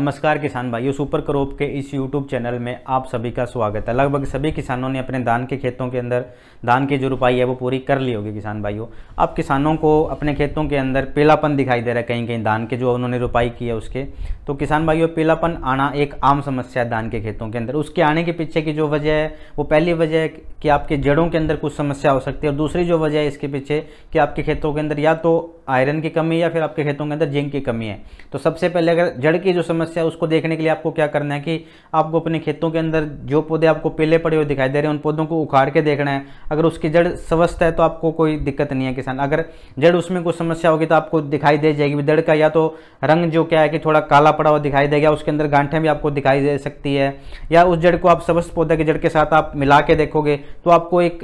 नमस्कार किसान भाइयों सुपर क्रोप के इस यूट्यूब चैनल में आप सभी का स्वागत है लगभग सभी किसानों ने अपने धान के खेतों के अंदर धान की जो रुपाई है वो पूरी कर ली होगी किसान भाइयों अब किसानों को अपने खेतों के अंदर पीलापन दिखाई दे रहा है कहीं कहीं धान के जो उन्होंने रुपाई की है उसके तो किसान भाइयों पीलापन आना एक आम समस्या है धान के खेतों के अंदर उसके आने के पीछे की जो वजह है वो पहली वजह है कि आपके जड़ों के अंदर कुछ समस्या हो सकती है और दूसरी जो वजह है इसके पीछे कि आपके खेतों के अंदर या तो आयरन की कमी या फिर आपके खेतों के अंदर जिंक की कमी है तो सबसे पहले अगर जड़ की जो समस्या समस्या है उसको देखने के लिए आपको क्या करना है कि आपको अपने खेतों के अंदर जो पौधे आपको पीले पड़े हुए दिखाई दे रहे हैं उन पौधों को उखाड़ के देखना है अगर उसकी जड़ स्वस्थ है तो आपको कोई दिक्कत नहीं है किसान अगर जड़ उसमें कोई समस्या होगी तो आपको दिखाई दे जाएगी जड़ का या तो रंग जो क्या है कि थोड़ा काला पड़ा हुआ दिखाई देगा उसके अंदर गांठें भी आपको दिखाई दे सकती है या उस जड़ को आप स्वस्थ पौधे की जड़ के साथ आप मिला के देखोगे तो आपको एक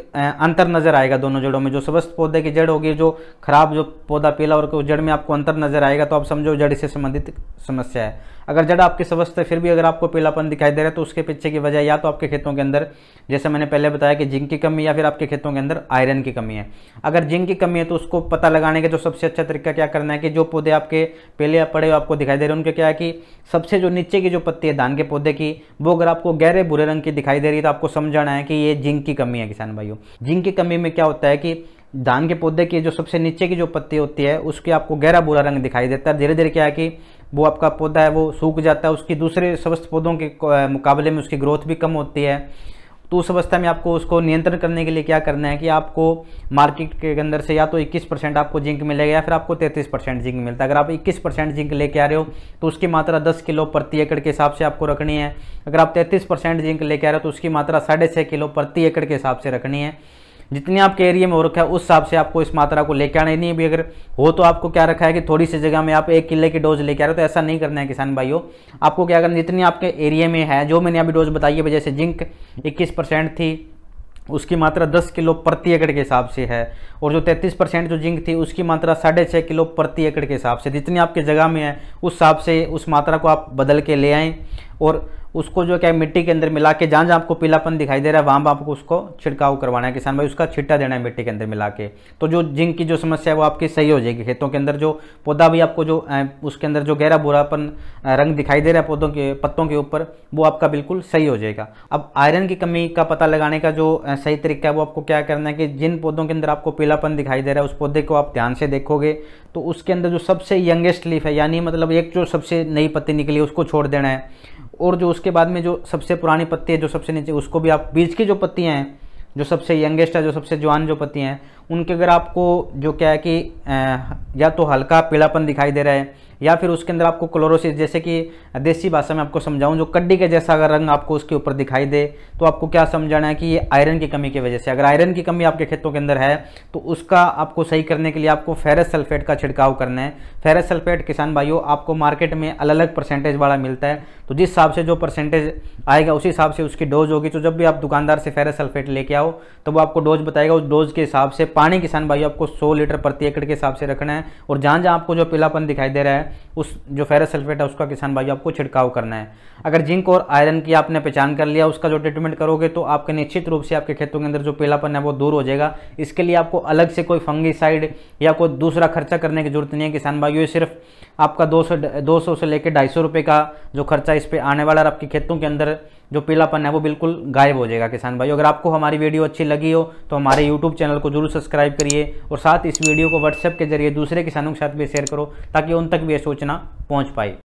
अंतर नजर आएगा दोनों जड़ों में जो स्वस्थ पौधे की जड़ होगी जो खराब जो पौधा पीला और उस जड़ में आपको अंतर नजर आएगा तो आप समझो जड़ से संबंधित समस्या है अगर जड़ आपके स्वस्थ है फिर भी अगर आपको पीलापन दिखाई दे रहा है तो उसके पीछे की वजह या तो आपके खेतों के अंदर जैसे मैंने पहले बताया कि जिंक की कमी या फिर आपके खेतों के अंदर आयरन की कमी है अगर जिंक की कमी है तो उसको पता लगाने का जो सबसे अच्छा तरीका क्या करना है कि जो पौधे आपके पहले पड़े पड़े आपको दिखाई दे रहे हैं उनके क्या है कि सबसे जो नीचे की जो पत्ती है धान के पौधे की वो अगर आपको गहरे भूरे रंग की दिखाई दे रही है तो आपको समझाना है कि ये जिंक की कमी है किसान भाइयों जिंक की कमी में क्या होता है कि धान के पौधे की जो सबसे नीचे की जो पत्ती होती है उसकी आपको गहरा बुरा रंग दिखाई देता है धीरे धीरे क्या है कि वो आपका पौधा है वो सूख जाता है उसकी दूसरे स्वस्थ पौधों के मुकाबले में उसकी ग्रोथ भी कम होती है तो उस अवस्था में आपको उसको नियंत्रण करने के लिए क्या करना है कि आपको मार्केट के अंदर से या तो 21 परसेंट आपको जिंक मिलेगा या फिर आपको 33 परसेंट जिंक मिलता है अगर आप 21 परसेंट जिंक लेके आ रहे हो तो उसकी मात्रा 10 किलो प्रति एकड़ के हिसाब से आपको रखनी है अगर आप 33 परसेंट जिंक लेके आ रहे हो तो उसकी मात्रा साढ़े किलो प्रति एकड़ के हिसाब से रखनी है जितनी आपके एरिया में हो रखा है उस हिसाब से आपको इस मात्रा को लेकर आना नहीं भी अगर हो तो आपको क्या रखा है कि थोड़ी सी जगह में आप एक किले की डोज लेके आ रहे हो तो ऐसा नहीं करना है किसान भाइयों आपको क्या करना जितनी आपके एरिया में है जो मैंने अभी डोज बताई है जैसे जिंक इक्कीस थी उसकी मात्रा 10 किलो प्रति एकड़ के हिसाब से है और जो 33 परसेंट जो जिंक थी उसकी मात्रा साढ़े छः किलो प्रति एकड़ के हिसाब से जितनी आपके जगह में है उस हिसाब से उस मात्रा को आप बदल के ले आएँ और उसको जो क्या मिट्टी के अंदर मिला के जहाँ जहाँ आपको पीलापन दिखाई दे रहा है वहाँ आपको उसको छिड़काव करवाना है किसान भाई उसका छिट्टा देना है मिट्टी के अंदर मिला के तो जो जिंक की जो समस्या है वो आपकी सही हो जाएगी खेतों के अंदर जो पौधा भी आपको जो उसके अंदर जो गहरा बुरापन रंग दिखाई दे रहा है पौधों के पत्तों के ऊपर वो आपका बिल्कुल सही हो जाएगा अब आयरन की कमी का पता लगाने का जो सही तरीका है वो आपको क्या करना है कि जिन पौधों के अंदर आपको पीलापन दिखाई दे रहा है उस पौधे को आप ध्यान से देखोगे तो उसके अंदर जो सबसे यंगेस्ट लीफ है यानी मतलब एक जो सबसे नई पत्ती निकली उसको छोड़ देना है और जो उसके बाद में जो सबसे पुरानी पत्ती है जो सबसे नीचे उसको भी आप बीज की जो पत्तियाँ हैं जो सबसे यंगेस्ट है जो सबसे जवान जो पत्तियाँ हैं उनके अगर आपको जो क्या है कि या तो हल्का पीड़ापन दिखाई दे रहा है या फिर उसके अंदर आपको क्लोरोसिस जैसे कि देसी भाषा में आपको समझाऊं जो कड्डी के जैसा अगर रंग आपको उसके ऊपर दिखाई दे तो आपको क्या समझाना है कि ये आयरन की कमी की वजह से अगर आयरन की कमी आपके खेतों के अंदर है तो उसका आपको सही करने के लिए आपको फेरस सल्फेट का छिड़काव करना है फेरस सल्फेट किसान भाइयों आपको मार्केट में अलग अलग परसेंटेज वाला मिलता है तो जिस हिसाब से जो परसेंटेज आएगा उसी हिसाब से उसकी डोज होगी तो जब भी आप दुकानदार से फेरस सल्फेट लेके आओ तो वो आपको डोज बताएगा उस डोज के हिसाब से पानी किसान भाई आपको 100 लीटर प्रति एकड़ के हिसाब से रखना है और जहाँ जहाँ आपको जो पीलापन दिखाई दे रहा है उस जो फेरस सल्फेट है उसका किसान भाई आपको छिड़काव करना है अगर जिंक और आयरन की आपने पहचान कर लिया उसका जो ट्रीटमेंट करोगे तो आपके निश्चित रूप से आपके खेतों के अंदर जो पीलापन है वो दूर हो जाएगा इसके लिए आपको अलग से कोई फंगीसाइड या कोई दूसरा खर्चा करने की जरूरत नहीं है किसान भाई ये सिर्फ आपका दो सौ से लेकर ढाई सौ रुपये का जो खर्चा इस पर आने वाला है आपके खेतों के अंदर जो पीलापन है वो बिल्कुल गायब हो जाएगा किसान भाई अगर आपको हमारी वीडियो अच्छी लगी हो तो हमारे यूट्यूब चैनल को जरूर सब्सक्राइब करिए और साथ इस वीडियो को व्हाट्सएप के जरिए दूसरे किसानों के साथ भी शेयर करो ताकि उन तक भी यह सूचना पहुँच पाए